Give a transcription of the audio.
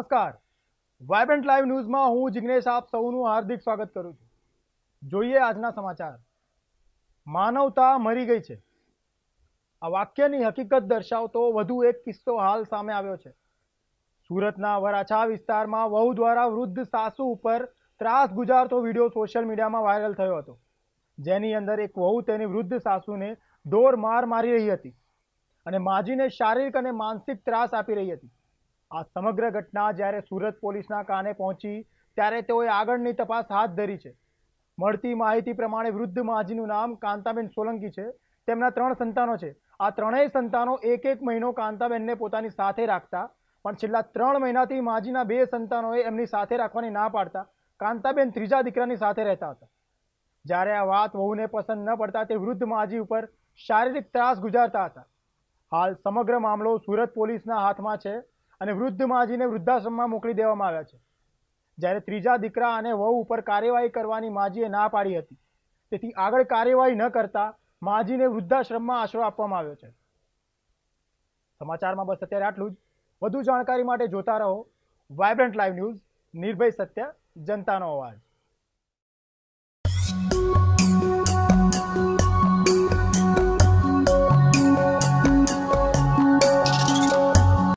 નમસ્કાર vibrant live ન્યૂઝમાં હું જિગ્નેશ આપ સૌનું હાર્દિક સ્વાગત કરું છું જોઈએ આજના સમાચાર માનવતા મરી ગઈ છે આ વાક્યની હકીકત દર્શાવતો વધુ એક કિસ્સો હાલ સામે આવ્યો છે સુરતના વરાછા વિસ્તારમાં વહુ દ્વારા વૃદ્ધ સાસુ ઉપર ત્રાસ ગુજારતો વિડીયો સોશિયલ મીડિયામાં વાયરલ થયો હતો જેની અંદર એક વહુ તેની વૃદ્ધ સાસુને દોર માર મારી રહી હતી અને માજીને શારીરિક અને માનસિક ત્રાસ આપી રહી હતી આ સમગ્ર ઘટના જ્યારે સુરત પોલીસના કાને પહોંચી ત્યારે તેઓએ આગળની તપાસ હાથ ધરી છે મળતી માહિતી પ્રમાણે વૃદ્ધ માજીનું નામ કાંતાબેન સોલંકી છે તેમના ત્રણ સંતાનો છે આ ત્રણેય સંતાનો એક એક મહિનો કાંતાબેનને પોતાની સાથે રાખતા પણ છેલ્લા ત્રણ મહિનાથી માજીના બે સંતાનોએ એમની સાથે રાખવાની ના પાડતા કાંતાબેન ત્રીજા દીકરાની સાથે રહેતા હતા જ્યારે આ વાત વહુને પસંદ ન પડતા તે વૃદ્ધ માજી ઉપર શારીરિક ત્રાસ ગુજારતા હતા હાલ સમગ્ર મામલો સુરત પોલીસના હાથમાં છે અને વૃદ્ધ માજીને વૃદ્ધાશ્રમમાં મોકલી દેવામાં આવ્યા છે જ્યારે ત્રીજા દીકરા અને વહુ ઉપર કાર્યવાહી કરવાની માજીએ ના પાડી હતી તેથી આગળ કાર્યવાહી ન કરતા માજીને વૃદ્ધાશ્રમમાં આશરો આપવામાં આવ્યો છે સમાચારમાં બસ અત્યારે આટલું જ વધુ જાણકારી માટે જોતા રહો વાયબ્રન્ટ લાઈવ ન્યૂઝ નિર્ભય સત્ય જનતાનો અવાજ